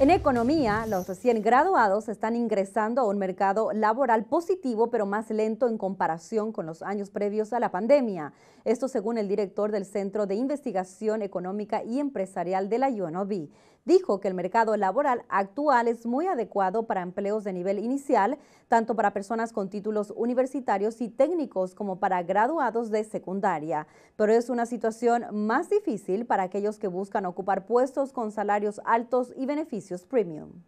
En economía, los recién graduados están ingresando a un mercado laboral positivo, pero más lento en comparación con los años previos a la pandemia. Esto según el director del Centro de Investigación Económica y Empresarial de la UNOVI dijo que el mercado laboral actual es muy adecuado para empleos de nivel inicial, tanto para personas con títulos universitarios y técnicos como para graduados de secundaria, pero es una situación más difícil para aquellos que buscan ocupar puestos con salarios altos y beneficios premium.